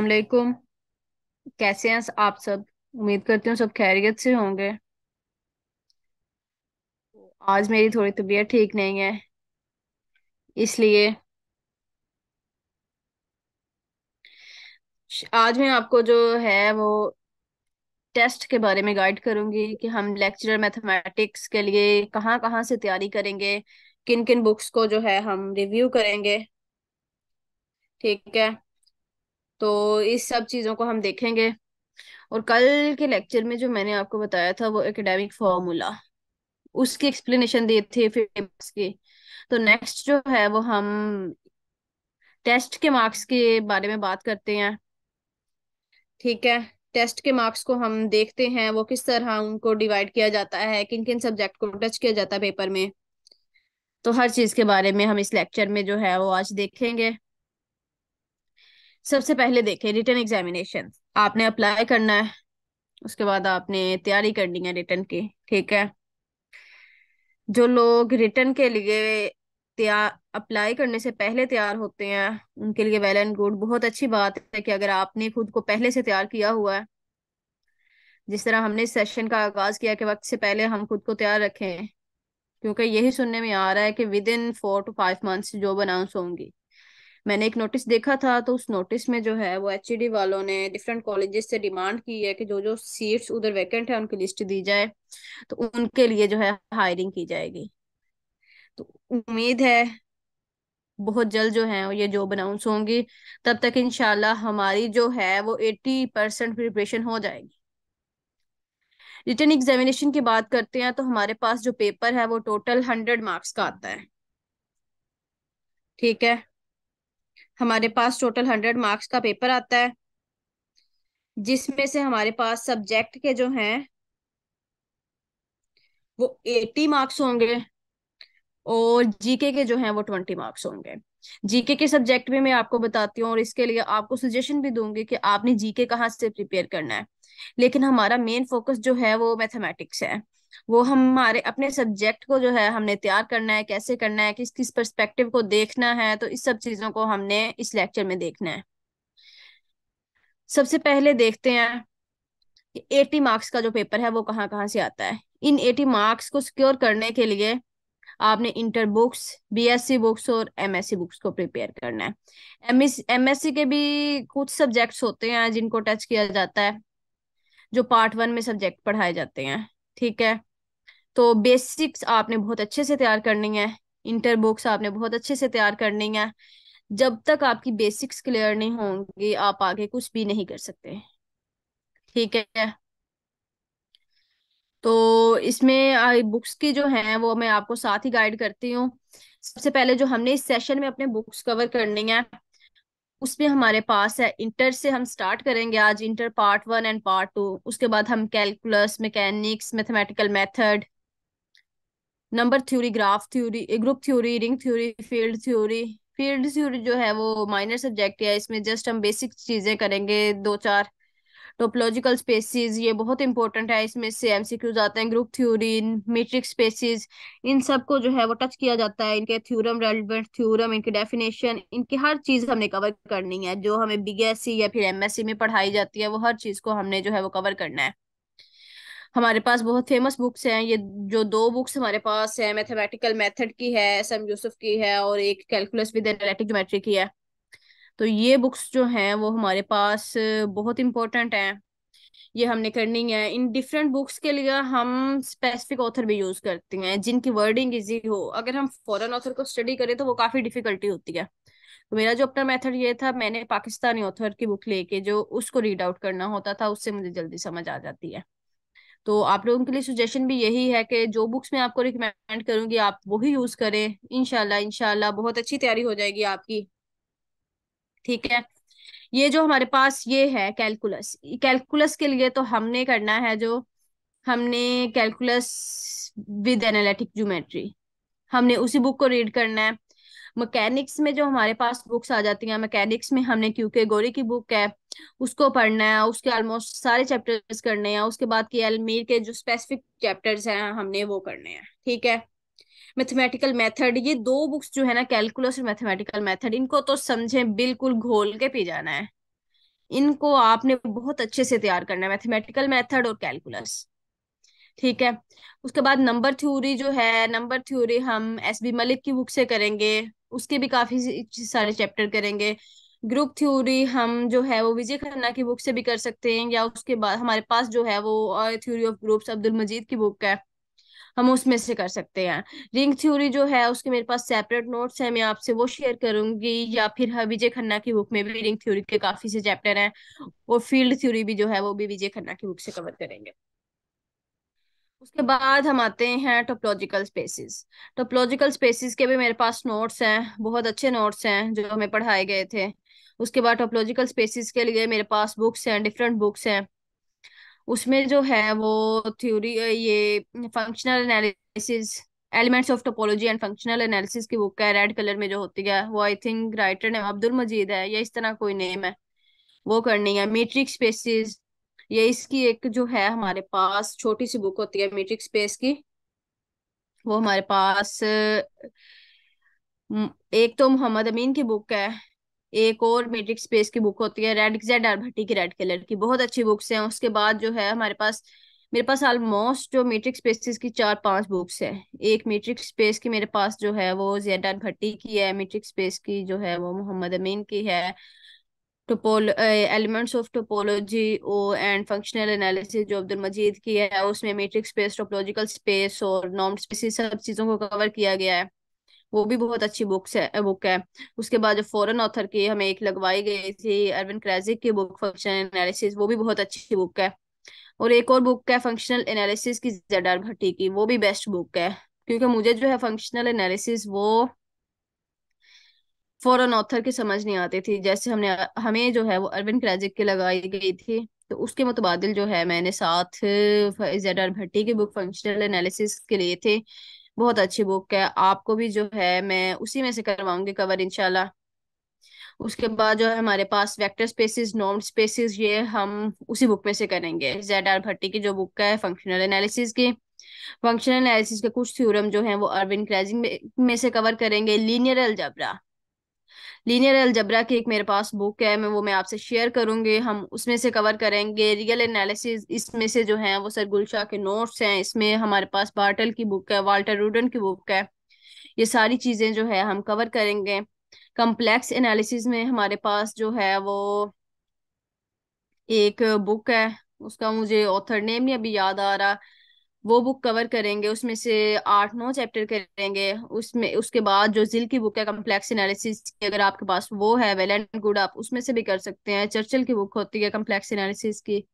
असलकुम कैसे हैं आप सब उम्मीद करती हूँ सब खैरियत से होंगे आज मेरी थोड़ी तबीयत ठीक नहीं है इसलिए आज मैं आपको जो है वो टेस्ट के बारे में गाइड करूंगी कि हम लेक्चरर मैथमेटिक्स के लिए कहाँ कहाँ से तैयारी करेंगे किन किन बुक्स को जो है हम रिव्यू करेंगे ठीक है तो इस सब चीज़ों को हम देखेंगे और कल के लेक्चर में जो मैंने आपको बताया था वो एकेडमिक फॉर्मूला उसकी एक्सप्लेनेशन दिए थे फिर की तो नेक्स्ट जो है वो हम टेस्ट के मार्क्स के बारे में बात करते हैं ठीक है टेस्ट के मार्क्स को हम देखते हैं वो किस तरह उनको डिवाइड किया जाता है किन किन सब्जेक्ट को टच किया जाता है पेपर में तो हर चीज़ के बारे में हम इस लेक्चर में जो है वो आज देखेंगे सबसे पहले देखें रिटर्न एग्जामिनेशन आपने अप्लाई करना है उसके बाद आपने तैयारी करनी है रिटर्न की ठीक है जो लोग रिटर्न के लिए त्या अप्लाई करने से पहले तैयार होते हैं उनके लिए वेल एंड गुड बहुत अच्छी बात है कि अगर आपने खुद को पहले से तैयार किया हुआ है जिस तरह हमने सेशन का आगाज किया के वक्त से पहले हम खुद को तैयार रखें क्योंकि यही सुनने में आ रहा है कि within four to five months job announce होंगी मैंने एक नोटिस देखा था तो उस नोटिस में जो है वो एच e वालों ने डिफरेंट कॉलेजेस से डिमांड की है कि जो जो सीट्स उधर वैकेंट है उनकी लिस्ट दी जाए तो उनके लिए जो है हायरिंग की जाएगी तो उम्मीद है बहुत जल्द जो है ये जॉब अनाउंस होंगी तब तक इनशाला हमारी जो है वो एट्टी परसेंट प्रिपरेशन हो जाएगी रिटर्न एग्जामिनेशन की बात करते हैं तो हमारे पास जो पेपर है वो टोटल हंड्रेड मार्क्स का आता है ठीक है हमारे पास टोटल हंड्रेड मार्क्स का पेपर आता है जिसमें से हमारे पास सब्जेक्ट के जो हैं वो एटी मार्क्स होंगे और जीके के जो हैं वो ट्वेंटी मार्क्स होंगे जीके के सब्जेक्ट में मैं आपको बताती हूँ और इसके लिए आपको सजेशन भी दूंगी कि आपने जीके कहाँ से प्रिपेयर करना है लेकिन हमारा मेन फोकस जो है वो मैथमेटिक्स है वो हमारे अपने सब्जेक्ट को जो है हमने तैयार करना है कैसे करना है किस किस परस्पेक्टिव को देखना है तो इस सब चीजों को हमने इस लेक्चर में देखना है सबसे पहले देखते हैं कि मार्क्स का जो पेपर है वो कहाँ कहाँ से आता है इन एटी मार्क्स को सिक्योर करने के लिए आपने इंटर बुक्स बीएससी बुक्स और एमएससी बुक्स को प्रिपेयर करना है एमएससी के भी कुछ सब्जेक्ट्स होते हैं जिनको टच किया जाता है जो पार्ट वन में सब्जेक्ट पढ़ाए जाते हैं ठीक है तो बेसिक्स आपने बहुत अच्छे से तैयार करनी है इंटर बुक्स आपने बहुत अच्छे से तैयार करनी है जब तक आपकी बेसिक्स क्लियर नहीं होंगी आप आगे कुछ भी नहीं कर सकते ठीक है तो इसमें बुक्स की जो है वो मैं आपको साथ ही गाइड करती हूँ सबसे पहले जो हमने इस सेशन में अपने बुक्स कवर करनी है उसमें हमारे पास है इंटर से हम स्टार्ट करेंगे आज inter part one and part two उसके बाद हम calculus mechanics mathematical method number theory graph theory group theory ring theory field theory field theory जो है वो माइनर सब्जेक्ट है इसमें जस्ट हम बेसिक चीजें करेंगे दो चार टोपोलॉजिकल स्पेसिस ये बहुत इंपॉर्टेंट है इसमें से एमसीक्यूज आते हैं ग्रुप थ्योरी मीट्रिक स्पेसिस इन सब को जो है वो टच किया जाता है इनके थ्योरम रेलिवेंट थ्योरम इनकी डेफिनेशन इनकी हर चीज हमने कवर करनी है जो हमें बी या फिर एमएससी में पढ़ाई जाती है वो हर चीज को हमने जो है वो कवर करना है हमारे पास बहुत फेमस बुक्स हैं ये जो दो बुक्स हमारे पास है मैथमेटिकल मेथड की है एस एम यूसुफ की है और एक कैलकुलस विद एनालिटिक ज्योमेट्री की है तो ये बुक्स जो हैं वो हमारे पास बहुत इंपॉर्टेंट हैं ये हमने करनी है इन डिफरेंट बुक्स के लिए हम स्पेसिफिक ऑथर भी यूज करते हैं जिनकी वर्डिंग इजी हो अगर हम फॉरेन ऑथर को स्टडी करें तो वो काफी डिफिकल्टी होती है तो मेरा जो अपना मेथड ये था मैंने पाकिस्तानी ऑथर की बुक लेके जो उसको रीड आउट करना होता था उससे मुझे जल्दी समझ आ जाती है तो आप लोगों के लिए सुजेशन भी यही है कि जो बुक्स मैं आपको रिकमेंड करूंगी आप वही यूज करें इनशाला इनशाला बहुत अच्छी तैयारी हो जाएगी आपकी ठीक है ये जो हमारे पास ये है कैलकुलस कैलकुलस के लिए तो हमने करना है जो हमने कैलकुलस विद एनालिटिक ज्योमेट्री हमने उसी बुक को रीड करना है मैकेनिक्स में जो हमारे पास बुक्स आ जाती हैं मैकेनिक्स में हमने क्यूके गोरी की बुक है उसको पढ़ना है उसके ऑलमोस्ट सारे चैप्टर्स करने हैं उसके बाद के अलमीर के जो स्पेसिफिक चैप्टर्स हैं हमने वो करने हैं ठीक है मैथमेटिकल मेथड ये दो बुक्स जो है ना कैलकुलस और मैथमेटिकल मेथड इनको तो समझे बिल्कुल घोल के पी जाना है इनको आपने बहुत अच्छे से तैयार करना है मैथमेटिकल मेथड और कैलकुलस ठीक है उसके बाद नंबर थ्योरी जो है नंबर थ्योरी हम एस बी मलिक की बुक से करेंगे उसके भी काफी सारे चैप्टर करेंगे ग्रुप थ्योरी हम जो है वो विजय खन्ना की बुक से भी कर सकते हैं या उसके बाद हमारे पास जो है वो theory of groups Abdul Majeed की बुक है हम उसमें से कर सकते हैं रिंग थ्योरी जो है उसके मेरे पास सेपरेट नोट्स हैं मैं आपसे वो शेयर करूंगी या फिर हाँ, विजय खन्ना की बुक में भी रिंग थ्योरी के काफी से चैप्टर हैं और फील्ड थ्योरी भी जो है वो भी विजय खन्ना की बुक से कवर करेंगे उसके बाद हम आते हैं टोपोलॉजिकल स्पेसिस टोपोलॉजिकल स्पेसिस के भी मेरे पास नोट्स हैं बहुत अच्छे नोट्स हैं जो हमें पढ़ाए गए थे उसके बाद टोपोलॉजिकल स्पेसिस के लिए मेरे पास बुक्स हैं डिफरेंट बुक्स हैं उसमें जो है वो थ्योरी ये functional analysis elements of topology and functional analysis की बुक है रेड कलर में जो होती है वो आई थिंक राइटर ने अब्दुल मजीद है या इस तरह कोई नेम है वो करनी है मीट्रिक स्पेसिस ये इसकी एक जो है हमारे पास छोटी सी बुक होती है मीट्रिक स्पेस की वो हमारे पास एक तो मोहम्मद अमीन की बुक है एक और मेट्रिक स्पेस की बुक होती है रेड जेड आर भट्टी की रेड कलर की बहुत अच्छी बुक्स हैं उसके बाद जो है हमारे पास मेरे पास ऑलमोस्ट जो मेट्रिक स्पेसिस की चार पांच बुक्स है एक मेट्रिक स्पेस की मेरे पास जो है वो जेड आर भट्टी की है मेट्रिक स्पेस की जो है वो मोहम्मद अमीन की है टोपोलो एलिमेंट्स ऑफ टोपोलॉजी ओ एंड फंक्शनल एनालिसिस जो अब्दुल मजीद की है उसमें मेट्रिक स्पेस टोपोलॉजिकल स्पेस और नॉर्म स्पेसिस सब चीज़ों को कवर किया गया है वो भी बहुत अच्छी बुक्स है बुक है उसके बाद जो फॉरेन ऑथर की हमें एक लगवाई गई थी अरविंद क्रेजिक की बुक फंक्शनल एनालिसिस वो भी बहुत अच्छी बुक है और एक और बुक है फंक्शनल एनालिसिस की जेड आर भट्टी की वो भी बेस्ट बुक है क्योंकि मुझे जो है फंक्शनल एनालिसिस वो फॉरन ऑथर की समझ नहीं आती थी जैसे हमने हमें जो है वो अरविंद क्रेजिक की लगाई गई थी तो उसके मुतबादल जो है मैंने साथ जेड आर भट्टी की बुक फंक्शनल एनालिसिस के लिए थे बहुत अच्छी बुक है आपको भी जो है मैं उसी में से करवाऊंगी कवर इनशाला उसके बाद जो है हमारे पास वेक्टर स्पेसिस नॉर्म स्पेसिस ये हम उसी बुक में से करेंगे जेड आर भट्टी की जो बुक है फंक्शनल एनालिसिस की फंक्शनल एनालिसिस के कुछ थ्योरम जो है वो अरविंद क्रेजिंग में, में से कवर करेंगे लीनियर अलजबरा लीनियर अलजबरा की एक मेरे पास बुक है मैं वो मैं आपसे शेयर करूंगी हम उसमें से कवर करेंगे रियल एनालिसिस इसमें से जो है वो सर गुलशाह के नोट्स हैं इसमें हमारे पास बार्टल की बुक है वाल्टर रूडन की बुक है ये सारी चीजें जो है हम कवर करेंगे कम्प्लेक्स एनालिसिस में हमारे पास जो है वो एक बुक है उसका मुझे ऑथर नेम नहीं अभी याद आ रहा वो बुक कवर करेंगे उसमें से आठ नौ चैप्टर करेंगे उसमें उसके बाद जो जिल की बुक है कम्प्लेक्स एनालिसिस की अगर आपके पास वो है वेल एंड गुड आप उसमें से भी कर सकते हैं चर्चिल की बुक होती है कम्प्लेक्स एनालिसिस की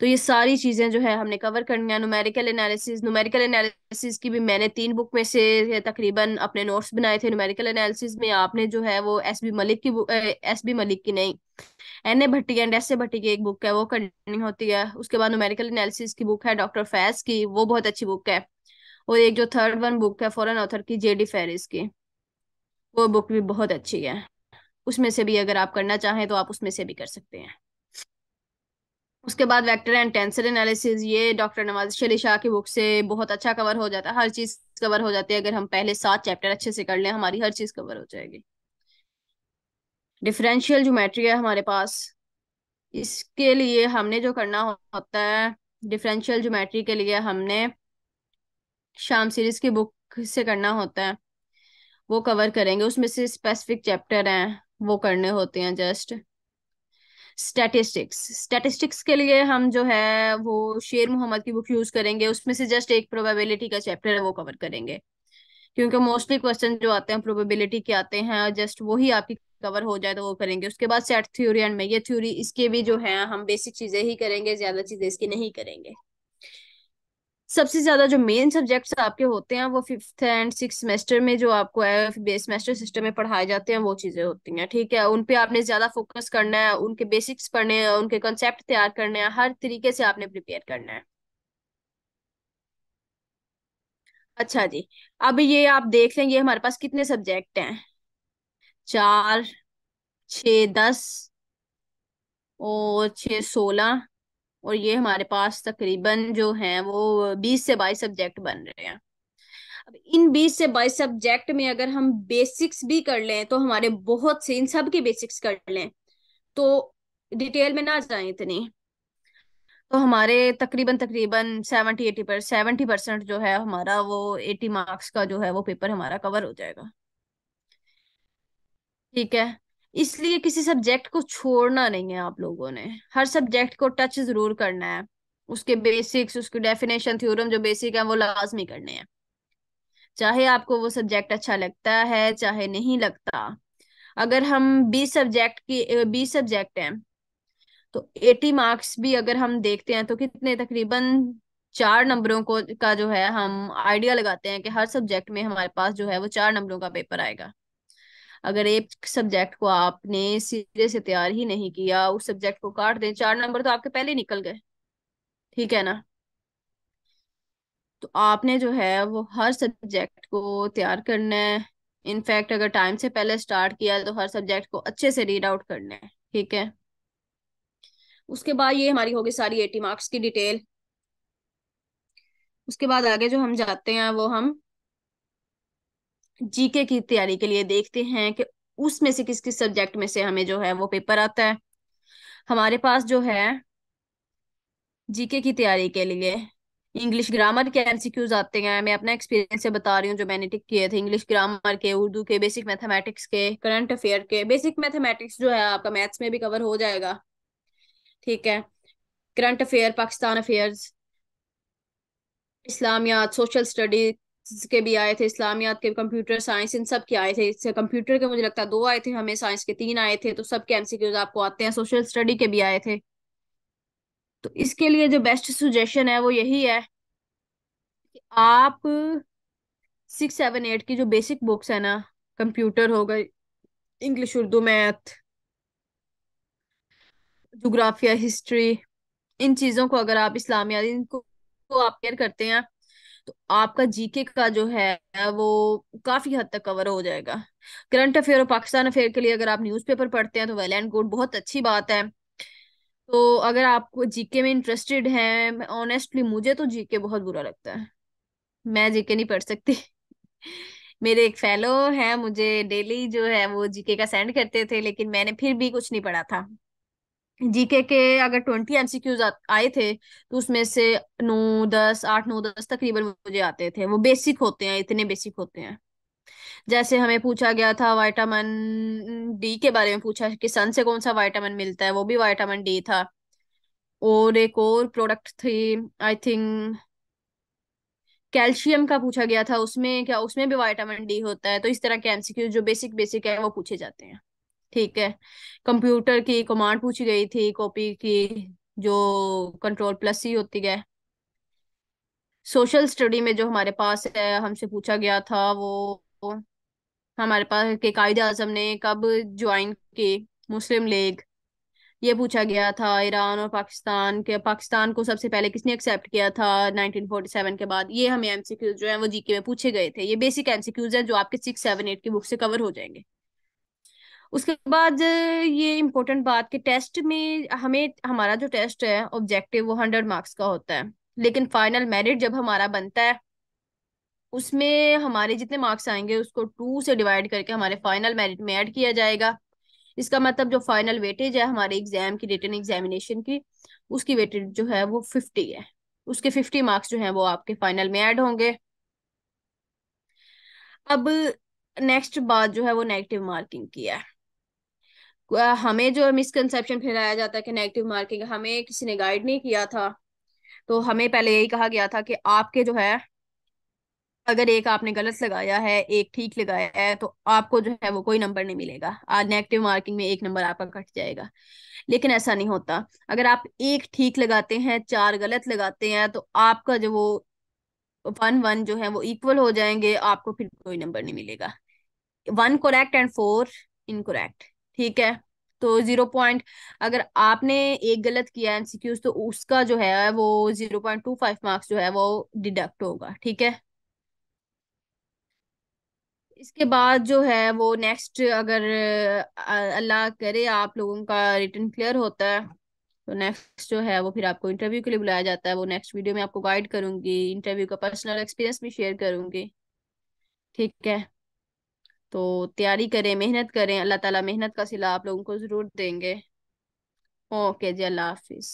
तो ये सारी चीज़ें जो है हमने कवर करनी है नुमेरिकल एनालिसिस नुमेरिकल एनालिसिस की भी मैंने तीन बुक में से तकरीबन अपने नोट्स बनाए थे नुमेरिकल एनालिसिस में आपने जो है वो एस बी मलिक की एस बी मलिक की नहीं N A Bhatti and S A Bhatti की एक बुक है वो करनी होती है उसके बाद नुमेरिकल एनालिसिस की बुक है डॉक्टर फैज की वो बहुत अच्छी बुक है और एक जो थर्ड वन बुक है फॉरन ऑथर की जे डी फेरिस की वो बुक भी बहुत अच्छी है उसमें से भी अगर आप करना चाहें तो आप उसमें से भी कर सकते हैं उसके बाद वेक्टर एंड टेंसर एनालिसिस ये डॉक्टर नवाज अली शाह की बुक से बहुत अच्छा कवर हो जाता है हर चीज कवर हो जाती है अगर हम पहले सात चैप्टर अच्छे से कर लें हमारी हर चीज कवर हो जाएगी डिफरेंशियल ज्योमेट्री है हमारे पास इसके लिए हमने जो करना होता है डिफरेंशियल ज्योमेट्री के लिए हमने शाम सीरीज की बुक से करना होता है वो कवर करेंगे उसमें से स्पेसिफिक चैप्टर हैं वो करने होते हैं जस्ट स्टैटिस्टिक्स स्टैटिस्टिक्स के लिए हम जो है वो शेर मोहम्मद की बुक यूज करेंगे उसमें से जस्ट एक प्रोबेबिलिटी का चैप्टर है वो कवर करेंगे क्योंकि मोस्टली क्वेश्चन जो आते हैं प्रोबेबिलिटी के आते हैं जस्ट वही आपकी कवर हो जाए तो वो करेंगे उसके बाद set theory and measure theory इसके भी जो है हम बेसिक चीजें ही करेंगे ज्यादा चीजें इसकी नहीं करेंगे सबसे ज्यादा जो मेन सब्जेक्ट्स आपके होते हैं वो फिफ्थ एंड सिक्स सेमेस्टर में जो आपको बेस सेमेस्टर सिस्टम में पढ़ाए जाते हैं वो चीजें होती हैं ठीक है उन पे आपने ज्यादा फोकस करना है उनके बेसिक्स पढ़ने हैं उनके कंसेप्ट तैयार करने हैं हर तरीके से आपने प्रिपेयर करना है अच्छा जी अब ये आप देख लें ये हमारे पास कितने सब्जेक्ट हैं चार छ दस और छ सोलह और ये हमारे पास तकरीबन जो हैं वो बीस से बाईस सब्जेक्ट बन रहे हैं अब इन बीस से बाईस सब्जेक्ट में अगर हम बेसिक्स भी कर लें तो हमारे बहुत से इन सब के बेसिक्स कर लें तो डिटेल में ना जाए इतनी तो हमारे तकरीबन तकरीबन सेवेंटी एटी पर सेवेंटी परसेंट जो है हमारा वो एटी मार्क्स का जो है वो पेपर हमारा कवर हो जाएगा ठीक है इसलिए किसी सब्जेक्ट को छोड़ना नहीं है आप लोगों ने हर सब्जेक्ट को टच जरूर करना है उसके बेसिक्स उसके डेफिनेशन थ्योरम जो बेसिक है वो लाजमी करने हैं चाहे आपको वो सब्जेक्ट अच्छा लगता है चाहे नहीं लगता अगर हम बीस सब्जेक्ट की बीस सब्जेक्ट हैं तो एटी मार्क्स भी अगर हम देखते हैं तो कितने तकरीबन चार नंबरों को का जो है हम आइडिया लगाते हैं कि हर सब्जेक्ट में हमारे पास जो है वो चार नंबरों का पेपर आएगा अगर एक सब्जेक्ट को आपने सिरे से तैयार ही नहीं किया उस सब्जेक्ट को काट दें चार नंबर तो आपके पहले निकल गए ठीक है ना तो आपने जो है वो हर सब्जेक्ट को तैयार करना है इनफैक्ट अगर टाइम से पहले स्टार्ट किया तो हर सब्जेक्ट को अच्छे से रीड आउट करना है ठीक है उसके बाद ये हमारी होगी सारी एटी मार्क्स की डिटेल उसके बाद आगे जो हम जाते हैं वो हम जीके की तैयारी के लिए देखते हैं कि उसमें से किस किस सब्जेक्ट में से हमें जो है वो पेपर आता है हमारे पास जो है जीके की तैयारी के लिए इंग्लिश ग्रामर के एमसीक्यूज आते हैं मैं अपना एक्सपीरियंस से बता रही हूँ जो मैंने टिक किए थे इंग्लिश ग्रामर के उर्दू के बेसिक मैथमेटिक्स के करंट अफेयर के बेसिक मैथमेटिक्स जो है आपका मैथ्स में भी कवर हो जाएगा ठीक है current affair Pakistan affairs Islamiyat social study के भी आए थे इस्लामियात के कंप्यूटर साइंस इन सब के आए थे इससे कंप्यूटर के मुझे लगता है दो आए थे हमें साइंस के तीन आए थे तो सब के एमसीक्यूज आपको आते हैं सोशल स्टडी के भी आए थे तो इसके लिए जो बेस्ट सुजेशन है वो यही है कि आप सिक्स सेवन एट की जो बेसिक बुक्स है ना कंप्यूटर हो गए इंग्लिश उर्दू मैथ जोग्राफिया हिस्ट्री इन चीज़ों को अगर आप इस्लामिया इनको तो आप केयर करते हैं तो आपका जीके का जो है वो काफी हद तक कवर हो जाएगा करंट अफेयर और पाकिस्तान अफेयर के लिए अगर आप न्यूज़पेपर पढ़ते हैं तो वेल एंड गुड बहुत अच्छी बात है तो अगर आपको जीके में इंटरेस्टेड है ऑनेस्टली मुझे तो जीके बहुत बुरा लगता है मैं जीके नहीं पढ़ सकती मेरे एक फेलो है मुझे डेली जो है वो जीके का सेंड करते थे लेकिन मैंने फिर भी कुछ नहीं पढ़ा था जीके के अगर ट्वेंटी एमसीक्यूज आए थे तो उसमें से नौ दस आठ नौ दस तकरीबन मुझे आते थे वो बेसिक होते हैं इतने बेसिक होते हैं जैसे हमें पूछा गया था वाइटामिन डी के बारे में पूछा कि सन से कौन सा वाइटामिन मिलता है वो भी वाइटामिन डी था और एक और प्रोडक्ट थी आई थिंक कैल्शियम का पूछा गया था उसमें क्या उसमें भी वाइटामिन डी होता है तो इस तरह के एमसीक्यू जो बेसिक बेसिक है वो पूछे जाते हैं ठीक है कंप्यूटर की कमांड पूछी गई थी कॉपी की जो कंट्रोल प्लस ही होती है सोशल स्टडी में जो हमारे पास है हमसे पूछा गया था वो हमारे पास के कायदे आजम ने कब ज्वाइन की मुस्लिम लीग ये पूछा गया था ईरान और पाकिस्तान के पाकिस्तान को सबसे पहले किसने एक्सेप्ट किया था 1947 के बाद ये हमें एमसीक्यूज जो है वो जीके में पूछे गए थे ये बेसिक एमसीक्यूज है जो आपके सिक्स सेवन एट की बुक से कवर हो जाएंगे उसके बाद ये इम्पोर्टेंट बात कि टेस्ट में हमें हमारा जो टेस्ट है ऑब्जेक्टिव वो हंड्रेड मार्क्स का होता है लेकिन फाइनल मेरिट जब हमारा बनता है उसमें हमारे जितने मार्क्स आएंगे उसको टू से डिवाइड करके हमारे फाइनल मेरिट में ऐड किया जाएगा इसका मतलब जो फाइनल वेटेज है हमारे एग्जाम की रिटर्न एग्जामिनेशन की उसकी वेटेज जो है वो फिफ्टी है उसके फिफ्टी मार्क्स जो है वो आपके फाइनल में ऐड होंगे अब नेक्स्ट बात जो है वो नेगेटिव मार्किंग की है हमें जो मिसकनसेप्शन फैलाया जाता है कि नेगेटिव मार्किंग हमें किसी ने गाइड नहीं किया था तो हमें पहले यही कहा गया था कि आपके जो है अगर एक आपने गलत लगाया है एक ठीक लगाया है तो आपको जो है वो कोई नंबर नहीं मिलेगा आज नेगेटिव मार्किंग में एक नंबर आपका कट जाएगा लेकिन ऐसा नहीं होता अगर आप एक ठीक लगाते हैं चार गलत लगाते हैं तो आपका जो वो वन वन जो है वो इक्वल हो जाएंगे आपको फिर कोई नंबर नहीं मिलेगा one correct and four incorrect ठीक है तो जीरो पॉइंट अगर आपने एक गलत किया एमसीक्यूज तो उसका जो है वो zero point two five marks जो है वो डिडक्ट होगा ठीक है इसके बाद जो है वो नेक्स्ट अगर अल्लाह करे आप लोगों का रिटर्न क्लियर होता है तो नेक्स्ट जो है वो फिर आपको इंटरव्यू के लिए बुलाया जाता है वो नेक्स्ट वीडियो में आपको गाइड करूंगी इंटरव्यू का पर्सनल एक्सपीरियंस भी शेयर करूंगी ठीक है तो तैयारी करें मेहनत करें अल्लाह ताला मेहनत का सिला आप लोगों को ज़रूर देंगे ओके जी अल्लाह हाफिज़